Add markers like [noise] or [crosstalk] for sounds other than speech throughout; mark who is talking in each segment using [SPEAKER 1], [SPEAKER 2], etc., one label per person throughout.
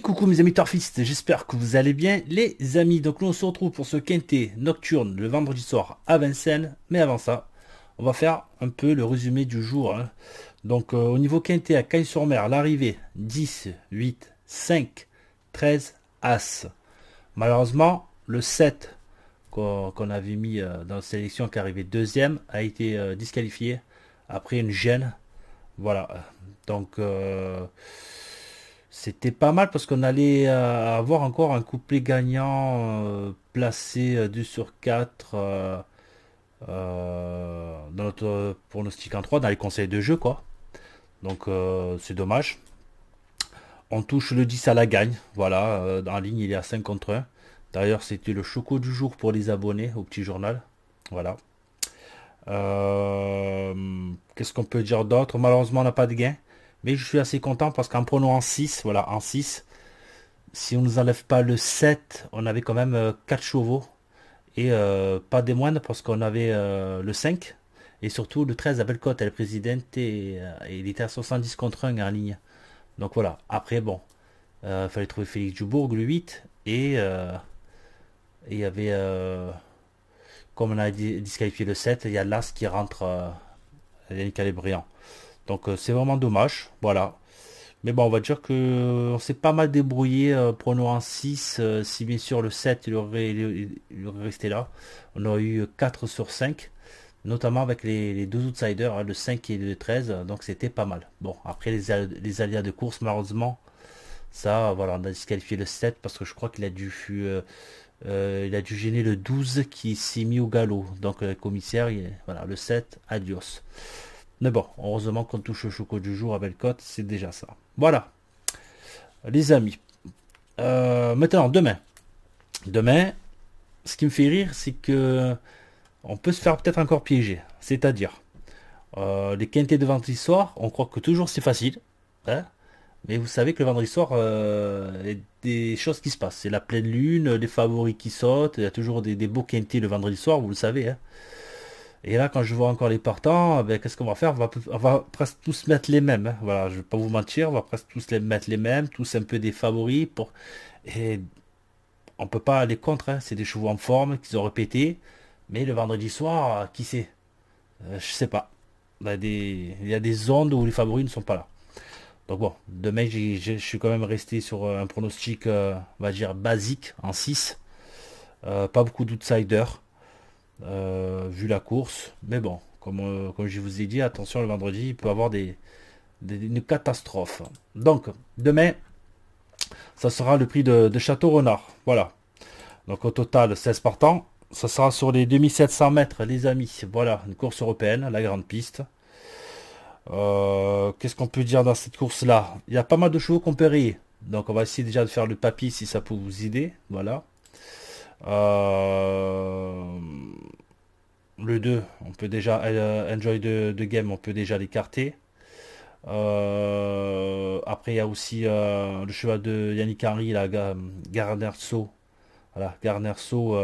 [SPEAKER 1] coucou mes amis torfistes, j'espère que vous allez bien les amis. Donc nous on se retrouve pour ce quintet nocturne le vendredi soir à Vincennes. Mais avant ça, on va faire un peu le résumé du jour. Hein. Donc euh, au niveau quintet à Cagnes-sur-Mer, l'arrivée 10, 8, 5, 13, As. Malheureusement, le 7 qu'on avait mis euh, dans la sélection qui arrivait deuxième a été euh, disqualifié après une gêne. Voilà. Donc c'était pas mal parce qu'on allait euh, avoir encore un couplet gagnant euh, placé 2 euh, sur 4 dans notre pronostic en 3 dans les conseils de jeu quoi. Donc c'est dommage. On touche le 10 à la gagne. Voilà, en ligne il est à 5 contre 1. D'ailleurs, c'était le choco du jour pour les abonnés au petit journal. Voilà. Qu'est-ce qu'on peut dire d'autre Malheureusement, on n'a pas de gain. Mais je suis assez content parce qu'en prenant en 6, voilà, en 6, si on nous enlève pas le 7, on avait quand même 4 euh, chevaux. Et euh, pas des moines parce qu'on avait euh, le 5. Et surtout le 13 à Belcote, elle est présidente et, il était à 70 contre 1 en ligne. Donc voilà, après bon, il fallait trouver Félix Dubourg, le 8. Et il y avait, comme on a disqualifié le 7, il y a l'As qui rentre, Yannick Calébrillant. Donc euh, c'est vraiment dommage. Voilà. Mais bon, on va dire que euh, on s'est pas mal débrouillé. prenons un 6. si bien sûr le 7 il aurait, resté là, on aurait eu 4 euh, sur 5. Notamment avec les, deux outsiders, hein, le 5 et le 13. Donc c'était pas mal. Bon, après les, les de course, malheureusement, ça, voilà, on a disqualifié le 7 parce que je crois qu'il a dû... il a dû gêner le 12 qui s'est mis au galop. Donc le commissaire, voilà, le 7, adios. Mais bon, heureusement qu'on touche au choco du jour à belle c'est déjà ça. Voilà. Les amis. Euh, maintenant, demain. Demain, ce qui me fait rire, c'est que on peut se faire peut-être encore piéger. C'est-à-dire, euh, les quintés de vendredi soir, on croit que toujours c'est facile. Hein mais vous savez que le vendredi soir, euh, il y a des choses qui se passent. C'est la pleine lune, les favoris qui sautent, il y a toujours des, beaux quintés le vendredi soir, vous le savez. Hein. Et là, quand je vois encore les partants, eh ben, qu'est-ce qu'on va faire on va, presque tous mettre les mêmes. Hein. Voilà, je vais pas vous mentir, on va presque tous les mettre les mêmes, tous un peu des favoris. Pour... Et on peut pas aller contre. Hein. C'est des chevaux en forme qu'ils ont répété. Mais le vendredi soir, qui sait Je euh, Je sais pas. Il y, a des, il zones où les favoris ne sont pas là. Donc bon, demain, je suis quand même resté sur euh, un pronostic, euh, on va dire, basique en 6. pas beaucoup d'outsiders. Euh, vu la course. Mais bon, comme, euh, comme, je vous ai dit, attention le vendredi, il peut y avoir des, des, une catastrophe. Donc, demain, ça sera le prix de, Château Renard. Voilà. Donc au total, 16 partants. Ça sera sur les 2700 mètres, les amis. Voilà, une course européenne, la grande piste. Euh, qu'est-ce qu'on peut dire dans cette course-là Il y a pas mal de chevaux qu'on peut Donc on va essayer déjà de faire le papy si ça peut vous aider. Voilà. Euh, le 2, on peut déjà euh, enjoy de, game, on peut déjà l'écarter. Euh, après, il y a aussi le cheval de Yannick Henry, la Garnerso. Voilà, Garnerso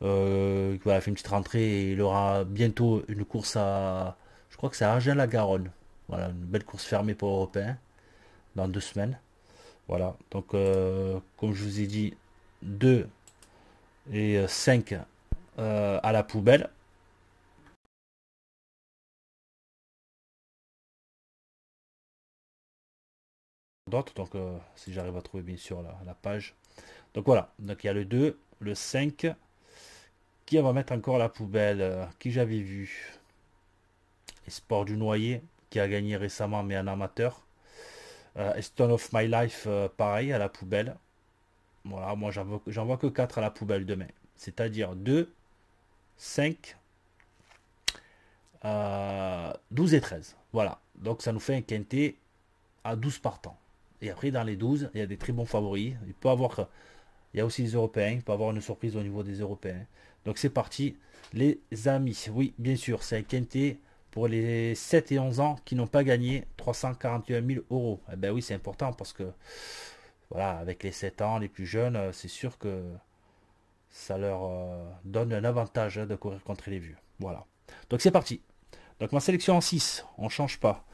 [SPEAKER 1] qui va fait une petite rentrée et il aura bientôt une course à. Je crois que c'est à la garonne Voilà, une belle course fermée pour européen dans deux semaines. Voilà, donc comme je vous ai dit, 2, et 5 euh, euh, à la poubelle. D'autres, donc euh, si j'arrive à trouver bien sûr la, page. Donc voilà, donc il y a le 2, le 5, qui va mettre encore la poubelle, qui j'avais vu. Espoir du Noyer, qui a gagné récemment mais un amateur. Stone of My Life, pareil, à la poubelle. Voilà, moi j'en vois que 4 à la poubelle demain. C'est-à-dire 2, 5, 12 et 13. Voilà. Donc ça nous fait un quintet à 12 partants. Et après, dans les 12, il y a des très bons favoris. Il peut avoir. Il y a aussi les Européens. Il peut avoir une surprise au niveau des Européens. Donc c'est parti. Les amis. Oui, bien sûr, c'est un quintet pour les 7 et 11 ans qui n'ont pas gagné 341 000 euros. Eh bien, oui, c'est important parce que voilà, avec les 7 ans, les plus jeunes, euh, c'est sûr que ça leur euh, donne un avantage hein, de courir contre les vieux. Voilà. Donc c'est parti. Donc ma sélection en 6, on ne change pas.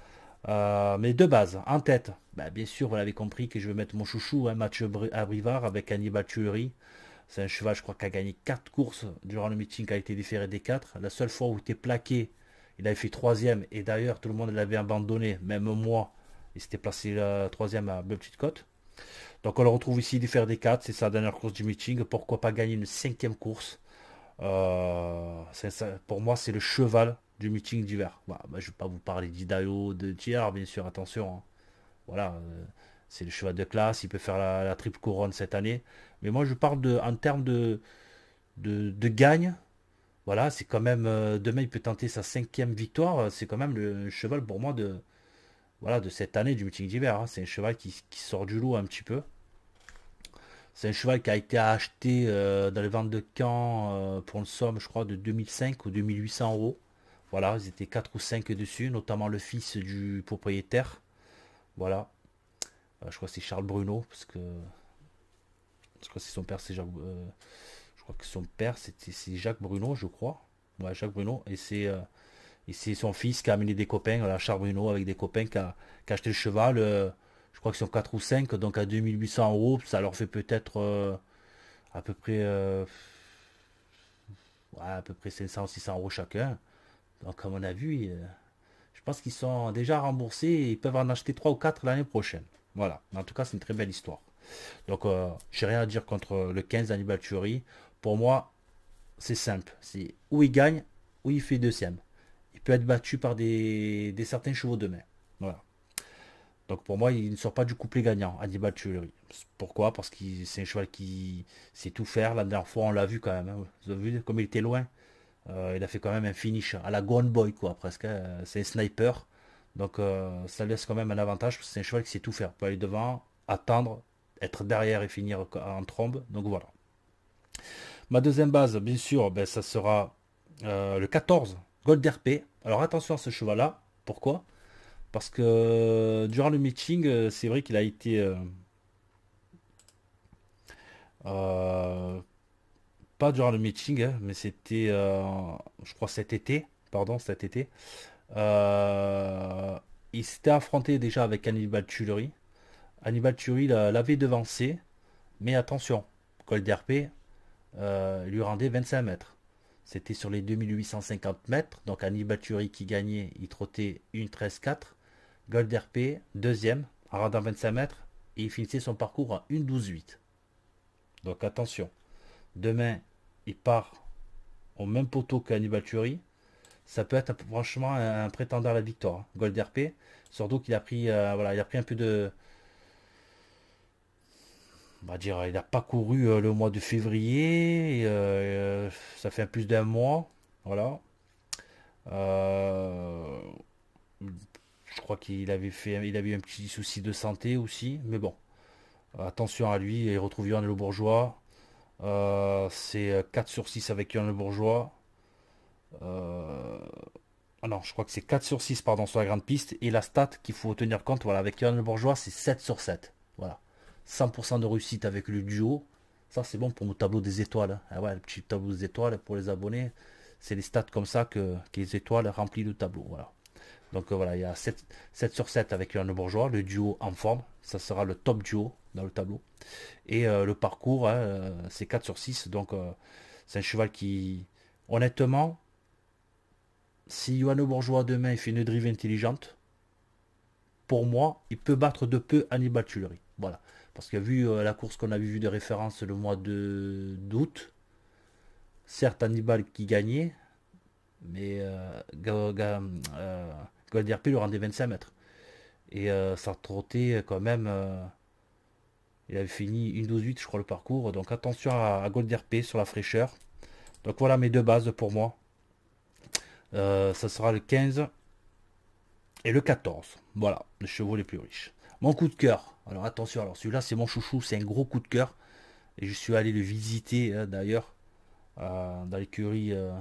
[SPEAKER 1] Euh, mais de base, en tête, bah, bien sûr, vous l'avez compris que je vais mettre mon chouchou, un hein, match à Brivard avec Annie Thury. C'est un cheval, je crois, qui a gagné 4 courses durant le meeting, qui a été différé des 4. La seule fois où il était plaqué, il avait fait 3ème, et d'ailleurs, tout le monde l'avait abandonné, même moi. Il s'était placé 3 troisième à Belle Petite Côte. Donc on le retrouve ici du faire des 4, c'est sa dernière course du meeting. Pourquoi pas gagner une cinquième course euh, Pour moi, c'est le cheval du meeting d'hiver. Bah, bah, je ne vais pas vous parler d'Idaho, de Tiar, bien sûr, attention. Hein. Voilà, euh, c'est le cheval de classe, il peut faire la, triple couronne cette année. Mais moi, je parle de, en termes de, de, gagne. Voilà, c'est quand même. Euh, demain, il peut tenter sa cinquième victoire. C'est quand même le cheval pour moi de, voilà, de cette année du meeting d'hiver. Hein. C'est un cheval qui, sort du lot un petit peu. C'est un cheval qui a été acheté euh, dans les ventes de camp euh, pour une somme, je crois, de 2005 ou 2800 euros. Voilà, ils étaient 4 ou 5 dessus, notamment le fils du propriétaire. Voilà. Euh, je crois que c'est Charles Bruno, parce que. Je crois que son père, c'est Jacques. je crois que son père, c'était Jacques Bruno, je crois. Ouais, Jacques Bruno. Et c'est et c'est son fils qui a amené des copains, la Bruno avec des copains qui a, acheté le cheval, euh, je crois qu'ils sont 4 ou 5, donc à 2800 euros, ça leur fait peut-être euh, à peu près euh, à peu près 500 600 euros chacun. Donc comme on a vu, je pense qu'ils sont déjà remboursés et ils peuvent en acheter 3 ou 4 l'année prochaine. Voilà, en tout cas c'est une très belle histoire. Donc j'ai rien à dire contre le 15 annibal tuerie. Pour moi, c'est simple, c'est où il gagne, ou il fait deuxième il peut être battu par des, certains chevaux de main, Voilà. Donc pour moi, il ne sort pas du couplet gagnant, Adiba Chevalerie. Pourquoi Parce que c'est un cheval qui sait tout faire. La dernière fois, on l'a vu quand même. Hein. Vous avez vu comme il était loin euh, Il a fait quand même un finish à la Gone Boy, quoi, presque. Hein. C'est un sniper. Donc euh, ça laisse quand même un avantage, c'est un cheval qui sait tout faire. Il peut aller devant, attendre, être derrière et finir en trombe. Donc voilà. Ma deuxième base, bien sûr, ben, ça sera euh, le 14, Gold RP. Alors attention à ce cheval-là. Pourquoi Parce que euh, durant le meeting, euh, c'est vrai qu'il a été euh, pas durant le meeting, hein, mais c'était, je crois, cet été, pardon, cet été. il s'était affronté déjà avec Hannibal Tullery. Hannibal Tullery l'avait devancé, mais attention, Col lui rendait 25 mètres. C'était sur les 2850 mètres. Donc Annie qui gagnait, il trottait une 13-4. Gold RP, deuxième, en rendant 25 mètres. Et il finissait son parcours à une 12 8 Donc attention. Demain, il part au même poteau qu'Annie Ça peut être franchement un, prétendant à la victoire. Hein. Gold RP. Surtout qu'il a euh, voilà, a pris un peu de on va dire, il n'a pas couru euh, le mois de février, euh, euh, ça fait plus d'un mois, voilà. je crois qu'il avait fait, il eu un petit souci de santé aussi, mais bon, attention à lui, il retrouve Yann Le Bourgeois. c'est 4 sur 6 avec Yann Le Bourgeois. non, je crois que c'est 4 sur 6 pardon, sur la grande piste. Et la stat qu'il faut tenir compte, voilà, avec Yann Le Bourgeois, c'est 7 sur 7. Voilà. 100% de réussite avec le duo. Ça, c'est bon pour mon tableau des étoiles. Ah ouais, le petit tableau des étoiles pour les abonnés. C'est les stats comme ça que, les étoiles remplissent le tableau. Voilà. Donc euh, voilà, il y a 7, sur 7 avec Yann Bourgeois, le duo en forme, ça sera le top duo dans le tableau. Et euh, le parcours, hein, euh, c'est 4 sur 6, donc c'est un cheval qui, honnêtement, si Yohan Bourgeois demain fait une drive intelligente, pour moi, il peut battre de peu Hannibal Tullery. Voilà. Parce que vu euh, la course qu'on avait vu de référence le mois de d'août, certes Hannibal qui gagnait, mais euh, euh RP lui rendait 25 mètres. Et ça euh, trottait quand même. il avait fini une 12-8, je crois, le parcours. Donc attention à, à sur la fraîcheur. Donc voilà mes deux bases pour moi. ça sera le 15 et le 14. Voilà, les chevaux les plus riches. Mon coup de cœur. Alors attention, alors celui-là c'est mon chouchou, c'est un gros coup de cœur. Et je suis allé le visiter hein, d'ailleurs euh, dans l'écurie euh,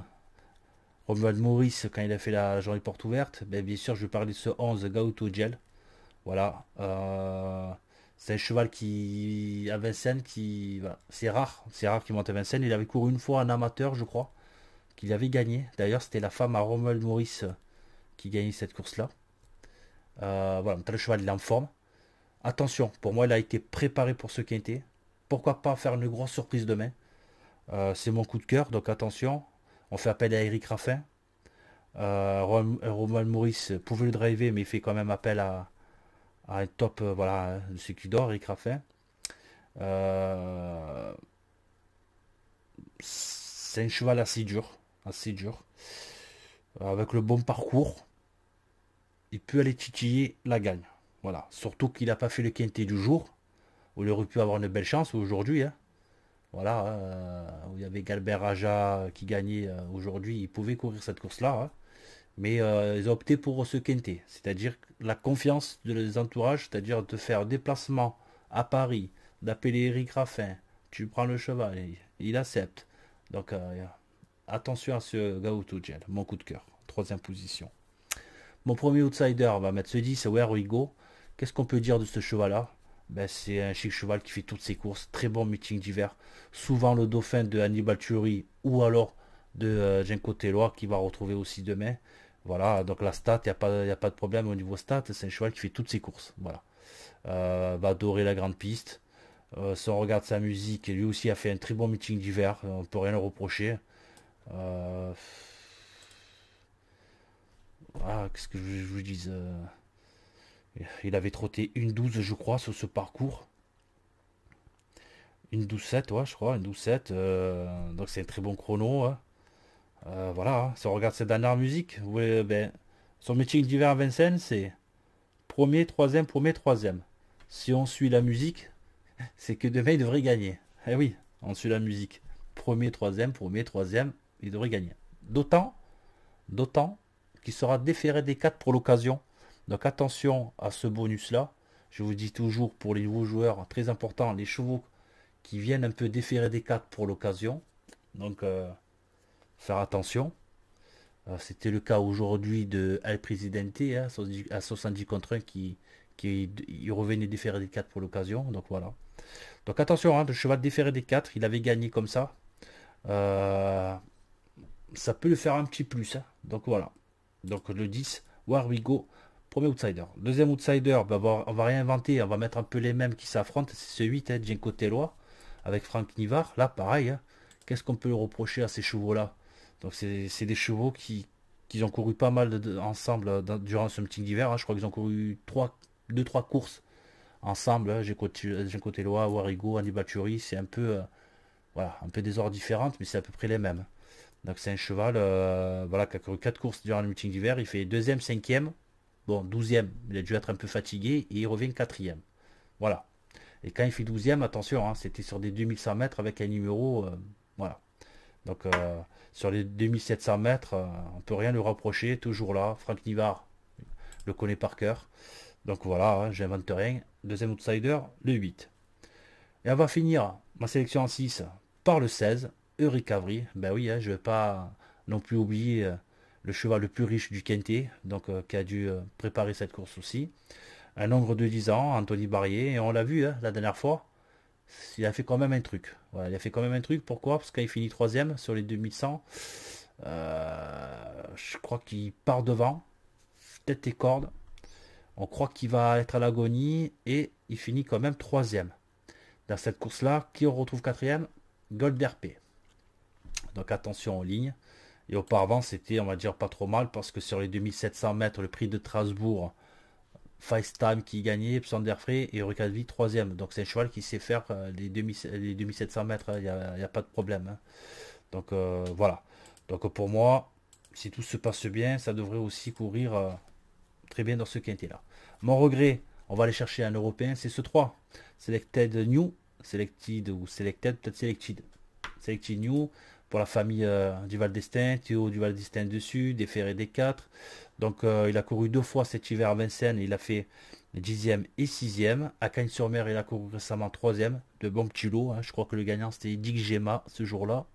[SPEAKER 1] Romuald Maurice quand il a fait la journée porte ouverte. Ben, bien sûr, je vais parler de ce 11 Gauto Gel. Voilà. Euh, c'est un cheval qui à Vincennes qui. C'est rare. C'est rare qu'il monte à Vincennes. Il avait couru une fois en amateur, je crois. Qu'il avait gagné. D'ailleurs, c'était la femme à Romuald Maurice qui gagnait cette course-là. voilà, le cheval il est en forme. Attention, pour moi, il a été préparé pour ce était. Pourquoi pas faire une grosse surprise demain euh, C'est mon coup de cœur, donc attention. On fait appel à Eric Raffin. Euh, Roman Maurice pouvait le driver, mais il fait quand même appel à, un top euh, voilà, de ce qui dort, Eric Raffin. Euh, c'est un cheval assez dur, assez dur. Avec le bon parcours, il peut aller titiller la gagne. Voilà. Surtout qu'il n'a pas fait le quintet du jour. Où il aurait pu avoir une belle chance aujourd'hui. Hein. Voilà. Hein, euh, il y avait Galbert Raja qui gagnait euh, aujourd'hui. Il pouvait courir cette course-là. Hein. Mais euh, ils ont opté pour ce quintet. C'est-à-dire la confiance de les entourages. C'est-à-dire de faire un déplacement à Paris. D'appeler Eric Raffin. Tu prends le cheval. Et il accepte. Donc attention à ce Gaoutou Mon coup de cœur. Troisième position. Mon premier outsider va mettre ce 10, Where We Go. Qu'est-ce qu'on peut dire de ce cheval-là ben, C'est un chic cheval qui fait toutes ses courses. Très bon meeting d'hiver. Souvent le dauphin de Hannibal Thury ou alors de euh, Genko qui va retrouver aussi demain. Voilà, donc la stat, il n'y a, pas, a pas de problème au niveau stat. C'est un cheval qui fait toutes ses courses. Voilà. Euh, va adorer la grande piste. Euh, si on regarde sa musique, lui aussi a fait un très bon meeting d'hiver. On ne peut rien le reprocher. Euh, ah, qu'est-ce que je, je vous dis il avait trotté une 12, je crois, sur ce parcours. Une 12-7, ouais, je crois, une 12 euh, donc c'est un très bon chrono. Hein. Euh, voilà, hein. si on regarde cette dernière musique, euh, ben, son métier d'hiver à Vincennes, c'est premier, troisième, premier, troisième. Si on suit la musique, [laughs] c'est que demain, il devrait gagner. Eh oui, on suit la musique. Premier, troisième, premier, troisième, il devrait gagner. D'autant, d'autant qu'il sera déféré des 4 pour l'occasion donc attention à ce bonus-là. Je vous dis toujours pour les nouveaux joueurs, très important, les chevaux qui viennent un peu déférer des 4 pour l'occasion. Donc euh, faire attention. Euh, c'était le cas aujourd'hui de El Presidente hein, à 70 contre 1 qui, qui revenait déférer des 4 pour l'occasion. Donc voilà. Donc attention, hein, le cheval déféré des 4, il avait gagné comme ça. Euh, ça peut le faire un petit plus. Hein. Donc voilà. Donc le 10, go Premier outsider. Deuxième outsider, bah, bah, on va réinventer, on va mettre un peu les mêmes qui s'affrontent. C'est ce 8, hein, Jenko avec Franck Nivar, Là, pareil, hein. qu'est-ce qu'on peut reprocher à ces chevaux-là Donc, c'est des chevaux qui, qui, ont couru pas mal ensemble euh, durant ce meeting d'hiver. Hein. Je crois qu'ils ont couru 2-3 courses ensemble. Hein. Jenko euh, Teloa, Warigo, Andy C'est un peu, euh, voilà, un peu des ordres différentes, mais c'est à peu près les mêmes. Donc, c'est un cheval voilà, qui a couru 4 courses durant le meeting d'hiver. Il fait deuxième, cinquième. Bon, 12e, il a dû être un peu fatigué et il revient 4e. Voilà. Et quand il fait 12e, attention, hein, c'était sur des 2100 mètres avec un numéro. Euh, voilà. Donc euh, sur les 2700 mètres, euh, on peut rien lui rapprocher toujours là. Franck Nivard le connaît par cœur. Donc voilà, hein, j'invente rien. Deuxième outsider, le 8. Et on va finir ma sélection en 6 par le 16, Cavry Ben oui, hein, je vais pas non plus oublier le cheval le plus riche du Quintet, donc euh, qui a dû euh, préparer cette course aussi. Un nombre de 10 ans, Anthony Barrier, et on l'a vu hein, la dernière fois, il a fait quand même un truc. Voilà, il a fait quand même un truc, pourquoi Parce qu'il finit troisième sur les 2100. Euh, je crois qu'il part devant, tête et cordes On croit qu'il va être à l'agonie et il finit quand même troisième. Dans cette course-là, qui on retrouve quatrième Gold Donc attention en ligne. Et auparavant, c'était, on va dire, pas trop mal parce que sur les 2700 mètres, le prix de Strasbourg, time qui gagnait, Psander et Rukadvi troisième. Donc c'est un cheval qui sait faire euh, les, les 2700 mètres, il n'y a, pas de problème. Hein. Donc euh, voilà. Donc pour moi, si tout se passe bien, ça devrait aussi courir euh, très bien dans ce quintet-là. Mon regret, on va aller chercher un Européen, c'est ce 3. Selected New, Selected ou Selected, peut-être Selected. Selected New, pour la famille euh, du Val d'Estaing, Théo du Val d'Estaing dessus, des Ferré des quatre. Donc euh, il a couru deux fois cet hiver à Vincennes, il a fait 10e et 6e. À Cagnes-sur-Mer, il a couru récemment troisième de bons petits lots. Hein. Je crois que le gagnant c'était Dick Gemma ce jour-là.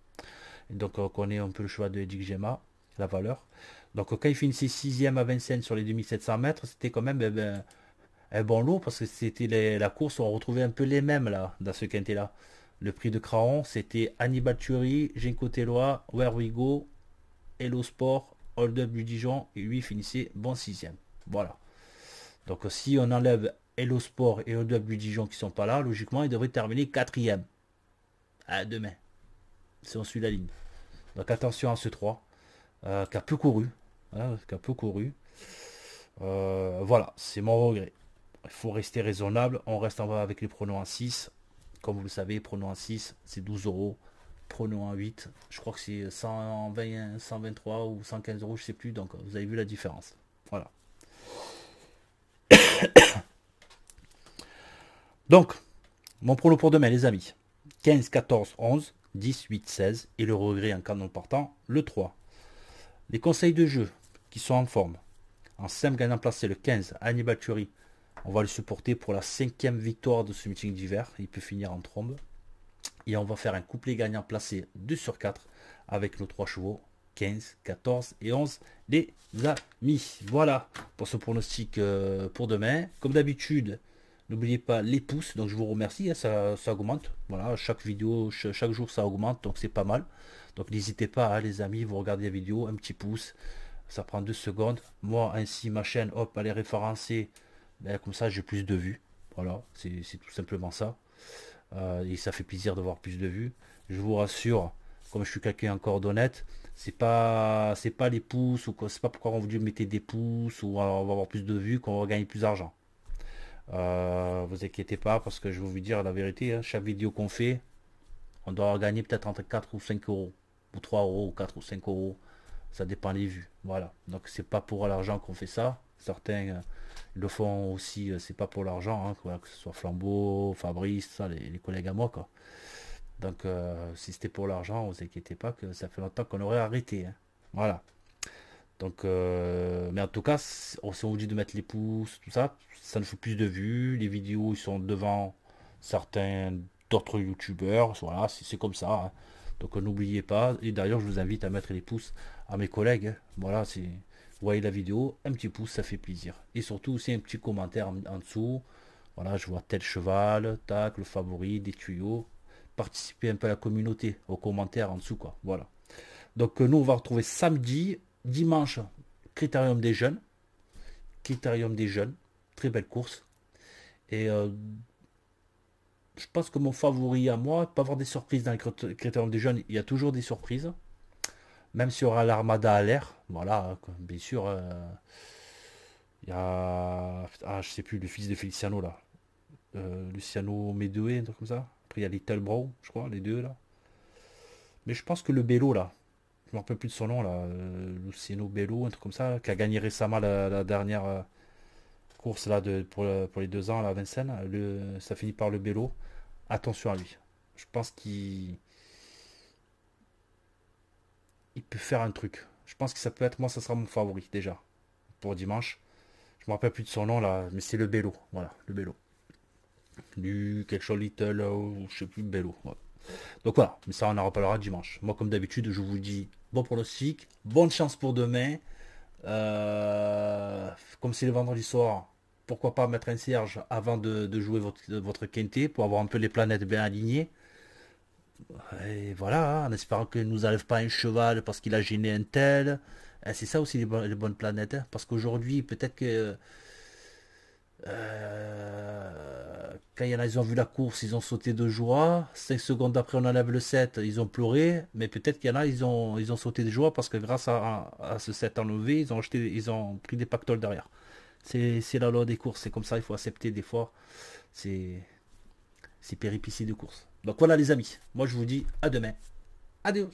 [SPEAKER 1] Donc euh, on connaît un peu le choix de Dick Gemma, la valeur. Donc quand il finissait 6 à Vincennes sur les 2700 mètres, c'était quand même eh ben, un bon lot parce que c'était la course, on retrouvait un peu les mêmes là, dans ce quintet-là. Le prix de Craon, c'était Hannibal Thury, Genko Teloa, Where We Go, Hello Sport, Hold Up du Dijon, et lui finissait bon sixième. Voilà. Donc euh, si on enlève Hello Sport et Hold Up du Dijon qui sont pas là, logiquement, il devrait terminer quatrième. À demain. Si on suit la ligne. Donc attention à ce 3, euh, qui a peu couru. Hein, peu couru. Euh, voilà, c'est mon regret. Il faut rester raisonnable. On reste en bas avec les pronoms en 6. Comme vous le savez, prenons un 6, c'est 12 euros. Prenons un 8, je crois que c'est 120, 123 ou 115 euros, je sais plus. Donc vous avez vu la différence. Voilà. [coughs] donc, mon prono pour demain, les amis. 15, 14, 11, 10, 8, 16. Et le regret en canon partant, le 3. Les conseils de jeu qui sont en forme. En simple gagnant placé le 15, Hannibal on va le supporter pour la cinquième victoire de ce meeting d'hiver. Il peut finir en trombe. Et on va faire un couplet gagnant placé 2 sur 4 avec nos trois chevaux. 15, 14 et 11 les amis. Voilà pour ce pronostic euh, pour demain. Comme d'habitude, n'oubliez pas les pouces. Donc je vous remercie, hein, ça, ça, augmente. Voilà, chaque vidéo, chaque jour ça augmente, donc c'est pas mal. Donc n'hésitez pas, hein, les amis, vous regardez la vidéo, un petit pouce. Ça prend deux secondes. Moi, ainsi, ma chaîne, hop, elle est référencée ben, comme ça j'ai plus de vues. Voilà, c'est tout simplement ça. Euh, et ça fait plaisir de voir plus de vues. Je vous rassure, comme je suis quelqu'un encore d'honnête, c'est pas c'est pas les pouces ou c'est pas pourquoi on vous dit mettez des pouces ou on va avoir plus de vues qu'on va gagner plus d'argent. Euh, vous inquiétez pas parce que je vais vous dire la vérité, hein, chaque vidéo qu'on fait, on doit gagner peut-être entre 4 ou 5 euros ou 3 euros ou 4 ou 5 euros. Ça dépend des vues. Voilà. Donc c'est pas pour l'argent qu'on fait ça. Certains euh, le font aussi, euh, c'est pas pour l'argent, hein, quoi, que ce soit Flambeau, Fabrice, les, collègues à moi, quoi. Donc euh, si c'était pour l'argent, vous inquiétez pas que ça fait longtemps qu'on aurait arrêté. Hein. Voilà. Donc, euh, mais en tout cas, on vous dit de mettre les pouces, tout ça, ça nous fait plus de vues. Les vidéos ils sont devant certains d'autres youtubeurs. Voilà, c'est comme ça. Hein. Donc n'oubliez pas. Et d'ailleurs, je vous invite à mettre les pouces à mes collègues. Voilà, c'est voyez la vidéo, un petit pouce, ça fait plaisir. Et surtout aussi un petit commentaire en, dessous. Voilà, je vois tel cheval, tac, le favori, des tuyaux. Participez un peu à la communauté, aux commentaires en dessous, quoi. Voilà. Donc euh, nous, on va retrouver samedi, dimanche, Critérium des jeunes. Critérium des jeunes, très belle course. Et euh, je pense que mon favori à moi, pas avoir des surprises dans le critérium des jeunes, il y a toujours des surprises. Même sur l'Armada à l'air, voilà, bien sûr, euh, il y a... Ah, je sais plus, le fils de Feliciano, là. Euh, Luciano Medue, un truc comme ça. Après, il y a Little Bro, je crois, les deux, là. Mais je pense que le Bello, là, je me rappelle plus de son nom, là, euh, Luciano Bello, un truc comme ça, qui a gagné récemment la, dernière course là de, pour, les deux ans à la Vincennes, ça finit par le vélo. Attention à lui. Je pense qu'il il peut faire un truc. Je pense que ça peut être, moi, ça sera mon favori déjà pour dimanche. Je me rappelle plus de son nom là, mais c'est le Bello. Voilà, le Bello. Du quelque chose Little, ou je sais plus, Bello. Donc voilà, mais ça on en reparlera dimanche. Moi, comme d'habitude, je vous dis bon pronostic, bonne chance pour demain. Euh, comme c'est le vendredi soir, pourquoi pas mettre un cierge avant de, jouer votre, votre pour avoir un peu les planètes bien alignées. Et voilà, en espérant qu'il ne nous enlève pas un cheval parce qu'il a gêné un tel. C'est ça aussi les, bonnes planètes. Hein. Parce qu'aujourd'hui, peut-être que. Euh, quand il y en a, ils ont vu la course, ils ont sauté de joie. Cinq secondes après, on enlève le 7, ils ont pleuré. Mais peut-être qu'il y en a, ils ont, ils ont sauté de joie parce que grâce à, ce 7 enlevé, ils ont, ils ont pris des pactoles derrière. C'est la loi des courses, c'est comme ça, il faut accepter des fois ces, ces péripéties de course. Donc voilà les amis, moi je vous dis à demain. Adieu